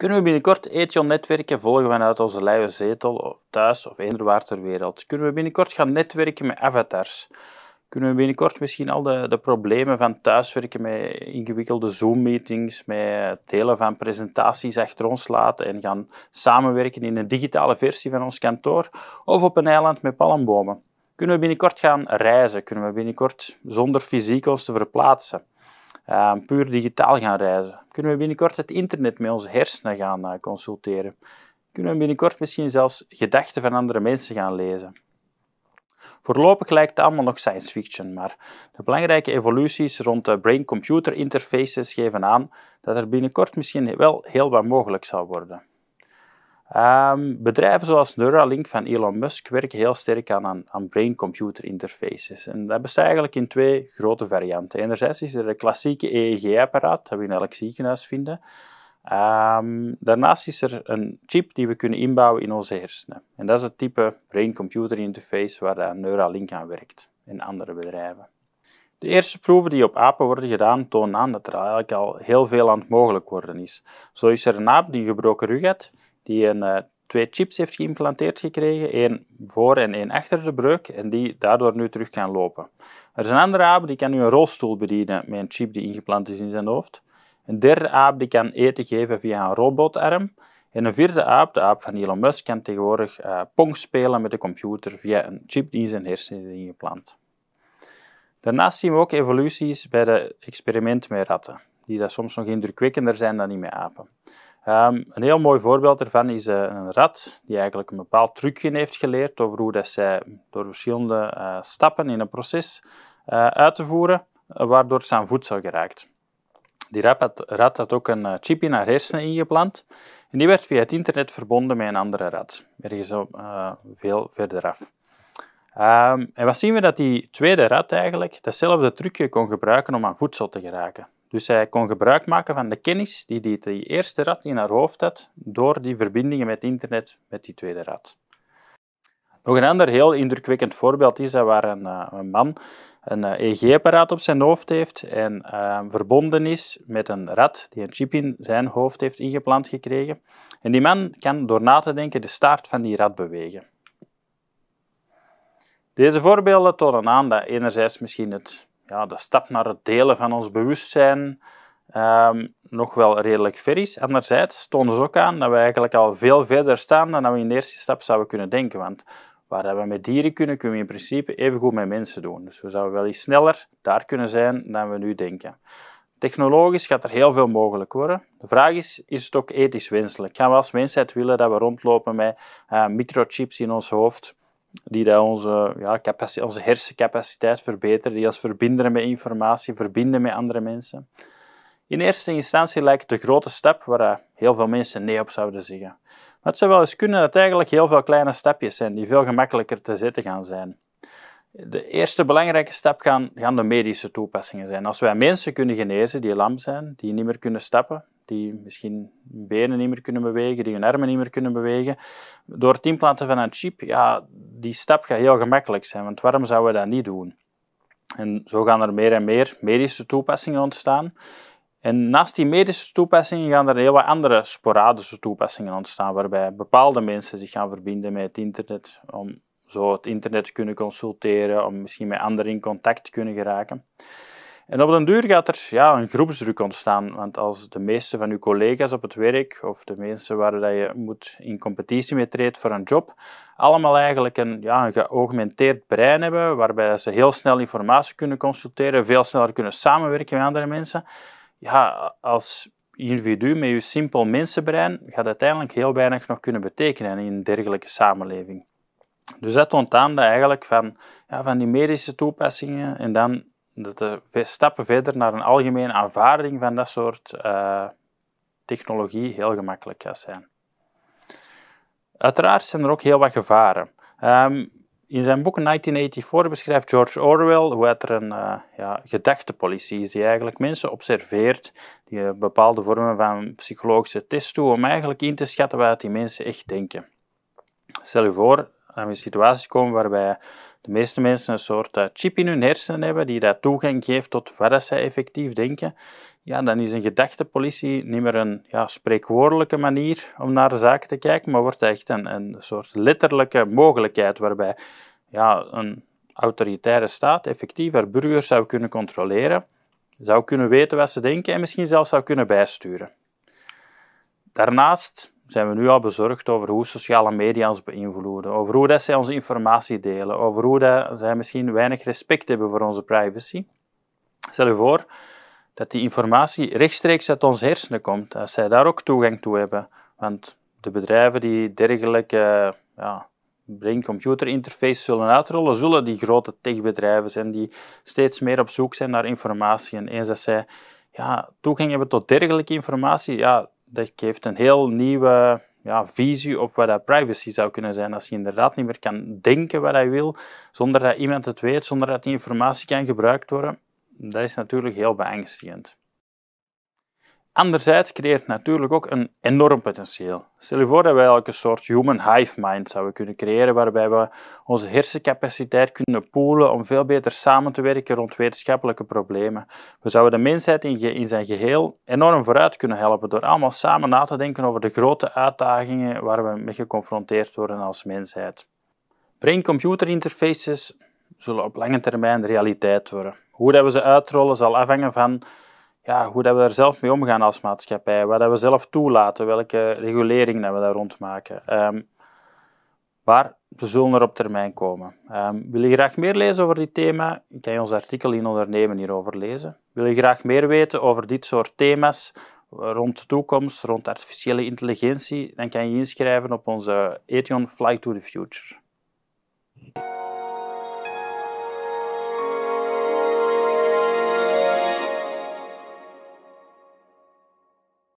Kunnen we binnenkort Etjon netwerken volgen vanuit onze luie zetel of thuis of eender waar ter wereld? Kunnen we binnenkort gaan netwerken met avatars? Kunnen we binnenkort misschien al de, de problemen van thuiswerken met ingewikkelde Zoom-meetings, met delen van presentaties achter ons laten en gaan samenwerken in een digitale versie van ons kantoor of op een eiland met palmbomen? Kunnen we binnenkort gaan reizen? Kunnen we binnenkort zonder fysiek ons te verplaatsen? Ehm, puur digitaal gaan reizen? Kunnen we binnenkort het internet met onze hersenen gaan eh, consulteren? Kunnen we binnenkort misschien zelfs gedachten van andere mensen gaan lezen? Voorlopig lijkt het allemaal nog science fiction, maar de belangrijke evoluties rond de brain-computer interfaces geven aan dat er binnenkort misschien wel heel wat mogelijk zal worden. Ehm, bedrijven zoals Neuralink van Elon Musk werken heel sterk aan, aan, brain-computer interfaces. En dat bestaat eigenlijk in twee grote varianten. Enerzijds is er een klassieke EEG-apparaat, dat we in elk ziekenhuis vinden. Ehm, daarnaast is er een chip die we kunnen inbouwen in onze hersenen. En dat is het type brain-computer interface waar eh, Neuralink aan werkt en andere bedrijven. De eerste proeven die op apen worden gedaan tonen aan dat er eigenlijk al heel veel aan het mogelijk worden is. Zo is er een aap die een gebroken rug had die een, eh, twee chips heeft geïmplanteerd gekregen, één voor en één achter de breuk, en die daardoor nu terug kan lopen. Er is een andere aap die kan nu een rolstoel bedienen met een chip die ingeplant is in zijn hoofd. Een derde aap die kan eten geven via een robotarm. En een vierde aap, de aap van Elon Musk, kan tegenwoordig uh, pong spelen met de computer via een chip die in zijn hersenen is ingeplant. Daarnaast zien we ook evoluties bij de experimenten met ratten, die dat soms nog indrukwekkender zijn dan die met apen. Ehm, een heel mooi voorbeeld daarvan is eh, een rat die eigenlijk een bepaald trucje heeft geleerd over hoe dat zij door verschillende eh, stappen in een proces eh, uit te voeren, waardoor ze aan voedsel geraakt. Die rat had, ook een chip in haar hersenen ingeplant en die werd via het internet verbonden met een andere rat, ergens veel verder af. Ehm, en wat zien we dat die tweede rat eigenlijk datzelfde trucje kon gebruiken om aan voedsel te geraken. Dus hij kon gebruik maken van de kennis die die, eerste rat in haar hoofd had door die verbindingen met internet met die tweede rat. Nog een ander heel indrukwekkend voorbeeld is dat waar een, eh, man een EEG-apparaat eh, op zijn hoofd heeft en eh, verbonden is met een rat die een chip in zijn hoofd heeft ingeplant gekregen. En die man kan door na te denken de staart van die rat bewegen. Deze voorbeelden tonen aan dat enerzijds misschien het ja, de stap naar het delen van ons bewustzijn um, nog wel redelijk ver is. Anderzijds tonen ze ook aan dat we eigenlijk al veel verder staan dan we in de eerste stap zouden kunnen denken. Want waar we met dieren kunnen, kunnen we in principe even goed met mensen doen. Dus we zouden wel iets sneller daar kunnen zijn dan we nu denken. Technologisch gaat er heel veel mogelijk worden. De vraag is, is het ook ethisch wenselijk? Gaan we als mensheid willen dat we rondlopen met eh, microchips in ons hoofd? die onze, ja, onze hersencapaciteit verbeteren, die ons verbinden met informatie, verbinden met andere mensen. In eerste instantie lijkt het grote stap waar heel veel mensen nee op zouden zeggen. Maar het zou wel eens kunnen dat het eigenlijk heel veel kleine stapjes zijn die veel gemakkelijker te zetten gaan zijn. De eerste belangrijke stap gaan, gaan de medische toepassingen zijn. Als wij mensen kunnen genezen die lam zijn, die niet meer kunnen stappen, die misschien hun benen niet meer kunnen bewegen, die hun armen niet meer kunnen bewegen. Door het van een chip, ja, die stap gaat heel gemakkelijk zijn, want waarom zouden we dat niet doen? En zo gaan er meer en meer medische toepassingen ontstaan. En naast die medische toepassingen gaan er heel wat andere sporadische toepassingen ontstaan, waarbij bepaalde mensen zich gaan verbinden met het internet, om zo het internet te kunnen consulteren, om misschien met anderen in contact te kunnen geraken. En op den duur gaat er ja, een groepsdruk ontstaan, want als de meeste van uw collega's op het werk of de mensen waar dat je moet in competitie mee treedt voor een job, allemaal eigenlijk een, ja, een geaugmenteerd brein hebben, waarbij ze heel snel informatie kunnen consulteren, veel sneller kunnen samenwerken met andere mensen. Ja, als individu met je simpel mensenbrein gaat uiteindelijk heel weinig nog kunnen betekenen in een dergelijke samenleving. Dus dat toont aan dat eigenlijk van, ja, van die medische toepassingen en dan dat de eh, stappen verder naar een algemene aanvaarding van dat soort eh, technologie heel gemakkelijk gaat zijn. Uiteraard zijn er ook heel wat gevaren. Ehm, in zijn boek 1984 beschrijft George Orwell hoe er een uh, ja, gedachtepolitie is die eigenlijk mensen observeert, die bepaalde vormen van psychologische tests toe om eigenlijk in te schatten wat die mensen echt denken. Stel je voor dat we in een situatie komen waarbij de meeste mensen een soort eh, chip in hun hersenen hebben die dat toegang geeft tot wat zij effectief denken, ja, dan is een gedachtepolitie niet meer een ja, spreekwoordelijke manier om naar de zaken te kijken, maar wordt echt een, een soort letterlijke mogelijkheid waarbij ja, een autoritaire staat effectief haar burgers zou kunnen controleren, zou kunnen weten wat ze denken en misschien zelfs zou kunnen bijsturen. Daarnaast zijn we nu al bezorgd over hoe sociale media ons beïnvloeden, over hoe dat zij onze informatie delen, over hoe dat zij misschien weinig respect hebben voor onze privacy. Stel je voor dat die informatie rechtstreeks uit ons hersenen komt, dat zij daar ook toegang toe hebben. Want de bedrijven die dergelijke ja, brain-computer-interface zullen uitrollen, zullen die grote techbedrijven zijn die steeds meer op zoek zijn naar informatie. En eens dat zij ja, toegang hebben tot dergelijke informatie, ja, dat geeft een heel nieuwe ja, visie op wat dat privacy zou kunnen zijn. Als je inderdaad niet meer kan denken wat hij wil, zonder dat iemand het weet, zonder dat die informatie kan gebruikt worden, dat is natuurlijk heel beangstigend. Anderzijds creëert natuurlijk ook een enorm potentieel. Stel je voor dat wij elke soort human hive mind zouden kunnen creëren, waarbij we onze hersencapaciteit kunnen poelen om veel beter samen te werken rond wetenschappelijke problemen. We zouden de mensheid in, zijn geheel enorm vooruit kunnen helpen door allemaal samen na te denken over de grote uitdagingen waar we mee geconfronteerd worden als mensheid. Brain-computer-interfaces zullen op lange termijn realiteit worden. Hoe dat we ze uitrollen zal afhangen van ja, hoe dat we daar zelf mee omgaan als maatschappij, wat dat we zelf toelaten, welke regulering dat we daar rondmaken. Um, maar we zullen er op termijn komen. Ehm, wil je graag meer lezen over dit thema? Dan kan je ons artikel in Ondernemen hierover lezen. Wil je graag meer weten over dit soort thema's rond de toekomst, rond artificiële intelligentie? Dan kan je inschrijven op onze Ethion Fly to the Future.